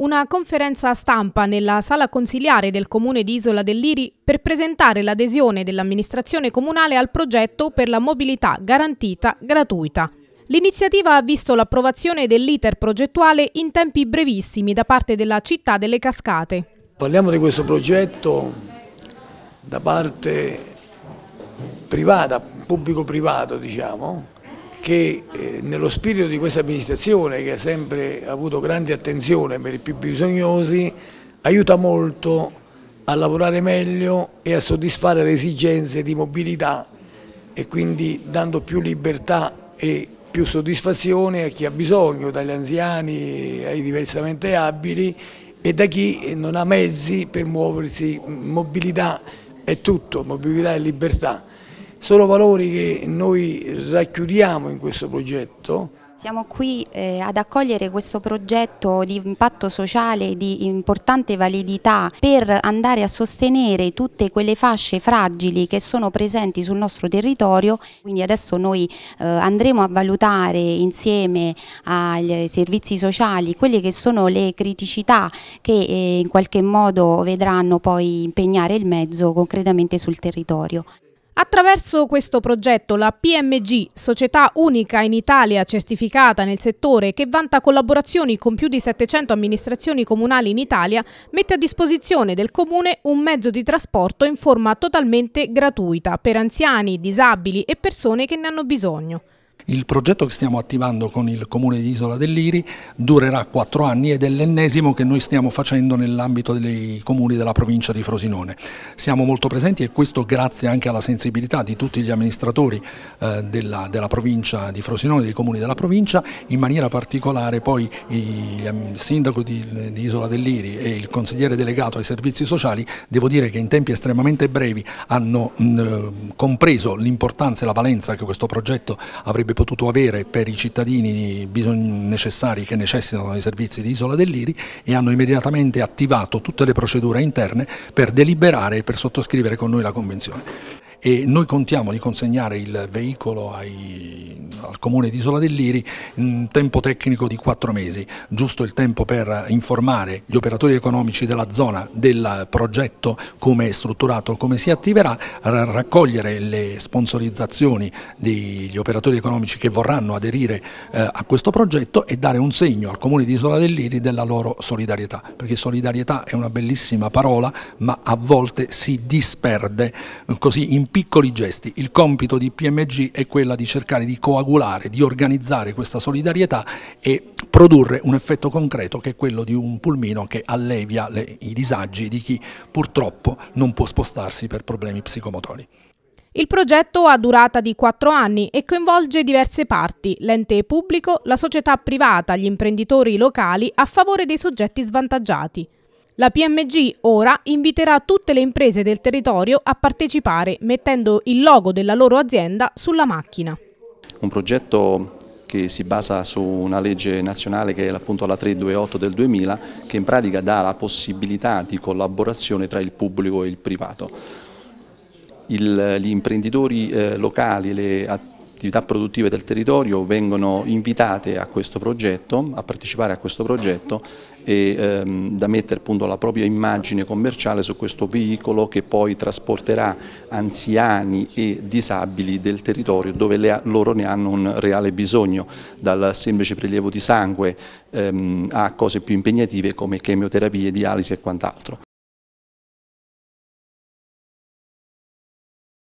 una conferenza stampa nella sala consiliare del comune di Isola dell'Iri per presentare l'adesione dell'amministrazione comunale al progetto per la mobilità garantita gratuita. L'iniziativa ha visto l'approvazione dell'iter progettuale in tempi brevissimi da parte della città delle cascate. Parliamo di questo progetto da parte privata, pubblico-privato diciamo, che eh, nello spirito di questa amministrazione che ha sempre avuto grande attenzione per i più bisognosi aiuta molto a lavorare meglio e a soddisfare le esigenze di mobilità e quindi dando più libertà e più soddisfazione a chi ha bisogno, dagli anziani ai diversamente abili e da chi non ha mezzi per muoversi, mobilità è tutto, mobilità è libertà. Sono valori che noi racchiudiamo in questo progetto. Siamo qui eh, ad accogliere questo progetto di impatto sociale di importante validità per andare a sostenere tutte quelle fasce fragili che sono presenti sul nostro territorio, quindi adesso noi eh, andremo a valutare insieme ai servizi sociali quelle che sono le criticità che eh, in qualche modo vedranno poi impegnare il mezzo concretamente sul territorio. Attraverso questo progetto la PMG, società unica in Italia certificata nel settore che vanta collaborazioni con più di 700 amministrazioni comunali in Italia, mette a disposizione del Comune un mezzo di trasporto in forma totalmente gratuita per anziani, disabili e persone che ne hanno bisogno. Il progetto che stiamo attivando con il Comune di Isola dell'Iri durerà quattro anni ed è l'ennesimo che noi stiamo facendo nell'ambito dei comuni della provincia di Frosinone. Siamo molto presenti e questo grazie anche alla sensibilità di tutti gli amministratori eh, della, della, provincia di Frosinone, dei comuni della provincia, in maniera particolare poi il sindaco di, di Isola dell'Iri e il consigliere delegato ai servizi sociali, devo dire che in tempi estremamente brevi hanno mh, compreso l'importanza e la valenza che questo progetto avrebbe avrebbe potuto avere per i cittadini necessari che necessitano dei servizi di Isola dell'Iri e hanno immediatamente attivato tutte le procedure interne per deliberare e per sottoscrivere con noi la Convenzione e noi contiamo di consegnare il veicolo ai, al comune di Isola dell'Iri in tempo tecnico di quattro mesi, giusto il tempo per informare gli operatori economici della zona del progetto, come è strutturato, come si attiverà, raccogliere le sponsorizzazioni degli operatori economici che vorranno aderire eh, a questo progetto e dare un segno al comune di Isola dell'Iri della loro solidarietà, perché solidarietà è una bellissima parola ma a volte si disperde eh, così in piccoli gesti. Il compito di PMG è quello di cercare di coagulare, di organizzare questa solidarietà e produrre un effetto concreto che è quello di un pulmino che allevia le, i disagi di chi purtroppo non può spostarsi per problemi psicomotori. Il progetto ha durata di quattro anni e coinvolge diverse parti, l'ente pubblico, la società privata, gli imprenditori locali a favore dei soggetti svantaggiati. La PMG ora inviterà tutte le imprese del territorio a partecipare mettendo il logo della loro azienda sulla macchina. Un progetto che si basa su una legge nazionale che è appunto la 328 del 2000 che in pratica dà la possibilità di collaborazione tra il pubblico e il privato. Il, gli imprenditori eh, locali, le attività attività produttive del territorio vengono invitate a questo progetto, a partecipare a questo progetto e ehm, da mettere appunto la propria immagine commerciale su questo veicolo che poi trasporterà anziani e disabili del territorio dove le, loro ne hanno un reale bisogno, dal semplice prelievo di sangue ehm, a cose più impegnative come chemioterapie, dialisi e quant'altro.